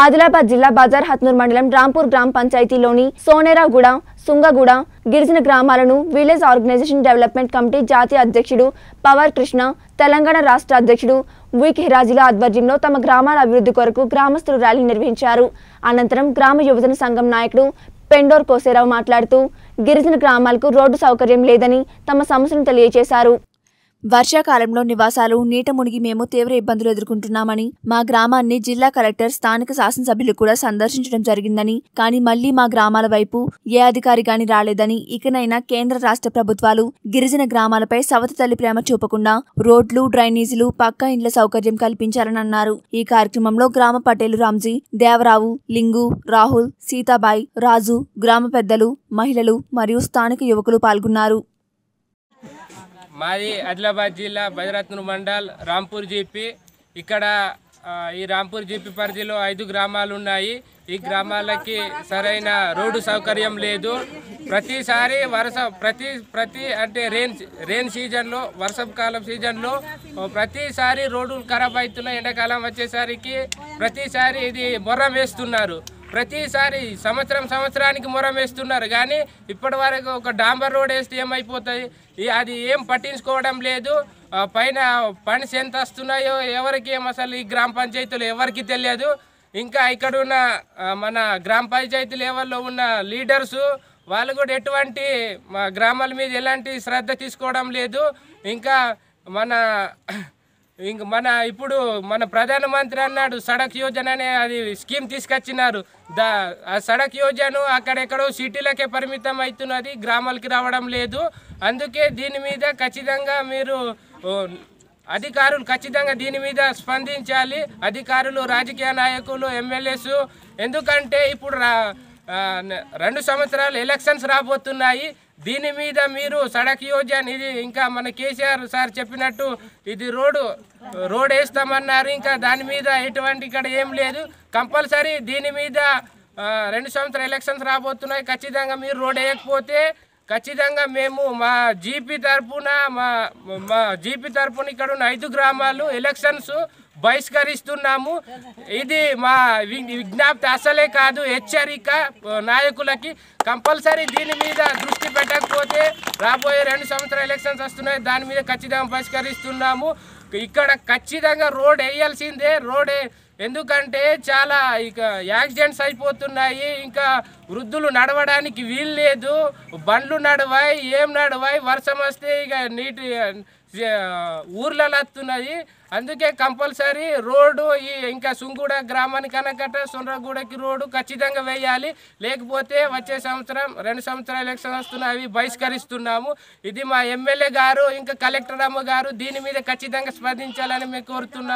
ఆదిలాబాద్ జిల్లా బజార్ హత్నూర్ మండలం రాంపూర్ గ్రామ పంచాయతీలోని సోనేరాగూడ సుంగగూడ గిరిజన గ్రామాలను విలేజ్ ఆర్గనైజేషన్ డెవలప్మెంట్ కమిటీ జాతీయ అధ్యక్షుడు పవర్ కృష్ణ తెలంగాణ రాష్ట్ర అధ్యక్షుడు వికి హిరాజుల ఆధ్వర్యంలో తమ గ్రామాల అభివృద్ధి కొరకు గ్రామస్తులు ర్యాలీ నిర్వహించారు అనంతరం గ్రామ యువజన సంఘం నాయకుడు పెండోర్ కోసేరావు మాట్లాడుతూ గిరిజన గ్రామాలకు రోడ్డు సౌకర్యం లేదని తమ సమస్యను తెలియజేశారు వర్షాకాలంలో నివాసాలు నీట మునిగి మేము తీవ్ర ఇబ్బందులు ఎదుర్కొంటున్నామని మా గ్రామాన్ని జిల్లా కలెక్టర్ స్థానిక శాసనసభ్యులు కూడా సందర్శించడం జరిగిందని కానీ మళ్లీ మా గ్రామాల వైపు ఏ అధికారి గాని రాలేదని ఇకనైనా కేంద్ర రాష్ట్ర ప్రభుత్వాలు గిరిజన గ్రామాలపై సవతి తల్లి ప్రేమ చూపకుండా రోడ్లు డ్రైనేజీలు పక్కా ఇండ్ల సౌకర్యం కల్పించాలని అన్నారు ఈ కార్యక్రమంలో గ్రామ పటేలు రామ్జీ దేవరావు లింగు రాహుల్ సీతాబాయి రాజు గ్రామ పెద్దలు మహిళలు మరియు స్థానిక యువకులు పాల్గొన్నారు మాది ఆదిలాబాద్ జిల్లా భజరత్న మండల్ రాంపూర్ జిపి ఇక్కడ ఈ రాంపూర్ జిపి పరిధిలో ఐదు గ్రామాలు ఉన్నాయి ఈ గ్రామాలకి సరైన రోడ్డు సౌకర్యం లేదు ప్రతిసారి వర్ష ప్రతి ప్రతి అంటే రెయిన్ రెయిన్ సీజన్లో వర్షం కాలం సీజన్లో ప్రతిసారి రోడ్డు ఖరాబ్ అవుతున్నాయి ఎండాకాలం వచ్చేసరికి ప్రతిసారి ఇది బొర్రం వేస్తున్నారు ప్రతిసారి సంవత్సరం సంవత్సరానికి మొరం వేస్తున్నారు కానీ ఇప్పటి వరకు ఒక డాంబర్ రోడ్ వేస్తే ఏమైపోతుంది అది ఏం పట్టించుకోవడం లేదు పైన ఫండ్స్ ఎంత వస్తున్నాయో ఎవరికి ఏం అసలు ఈ గ్రామ పంచాయతీలు ఎవరికి తెలియదు ఇంకా ఇక్కడ ఉన్న మన గ్రామ పంచాయతీ లెవెల్లో ఉన్న లీడర్సు వాళ్ళు కూడా ఎటువంటి మా గ్రామాల మీద ఎలాంటి శ్రద్ధ తీసుకోవడం లేదు ఇంకా మన ఇంక మన ఇప్పుడు మన ప్రధానమంత్రి అన్నాడు సడక్ యోజన అనే అది స్కీమ్ తీసుకొచ్చినారు దా ఆ సడక్ యోజన అక్కడెక్కడో సిటీలకే పరిమితం అవుతున్నది గ్రామాలకి రావడం లేదు అందుకే దీని మీద ఖచ్చితంగా మీరు అధికారులు ఖచ్చితంగా దీని మీద స్పందించాలి అధికారులు రాజకీయ నాయకులు ఎమ్మెల్యేస్ ఎందుకంటే ఇప్పుడు రెండు సంవత్సరాలు ఎలక్షన్స్ రాబోతున్నాయి దీని మీద మీరు సడక్ యోజన ఇది ఇంకా మన కేసీఆర్ సార్ చెప్పినట్టు ఇది రోడ్డు రోడ్ వేస్తామన్నారు ఇంకా దాని మీద ఎటువంటి ఇక్కడ ఏం లేదు కంపల్సరీ దీని మీద రెండు సంవత్సర ఎలక్షన్స్ రాబోతున్నాయి ఖచ్చితంగా మీరు రోడ్ వేయకపోతే ఖచ్చితంగా మేము మా జీపీ తరఫున మా మా జీపీ తరఫున ఇక్కడ ఉన్న ఐదు గ్రామాలు ఎలక్షన్స్ బహిష్కరిస్తున్నాము ఇది మా విజ్ఞప్తి అసలే కాదు హెచ్చరిక నాయకులకి కంపల్సరీ దీని మీద దృష్టి పెట్టకపోతే రాబోయే రెండు సంవత్సరాల ఎలక్షన్స్ వస్తున్నాయి దాని మీద ఖచ్చితంగా బహిష్కరిస్తున్నాము ఇక్కడ ఖచ్చితంగా రోడ్ వేయాల్సిందే రోడ్ ఎందుకంటే చాలా ఇక యాక్సిడెంట్స్ అయిపోతున్నాయి ఇంకా వృద్ధులు నడవడానికి వీల్లేదు బండ్లు నడవాయి ఏం నడవాయి వర్షం వస్తే ఇక నీటి ఊర్లలో వస్తున్నాయి అందుకే కంపల్సరీ రోడ్డు ఈ ఇంకా సుంగూడ గ్రామానికి అనకట సుండ్రగూడకి రోడ్డు ఖచ్చితంగా వేయాలి లేకపోతే వచ్చే సంవత్సరం రెండు సంవత్సరాలు ఎలక్షన్ వస్తున్నాయి అవి బహిష్కరిస్తున్నాము ఇది మా ఎమ్మెల్యే గారు ఇంకా కలెక్టర్ అమ్మ గారు దీని మీద ఖచ్చితంగా స్పందించాలని మేము కోరుతున్నాము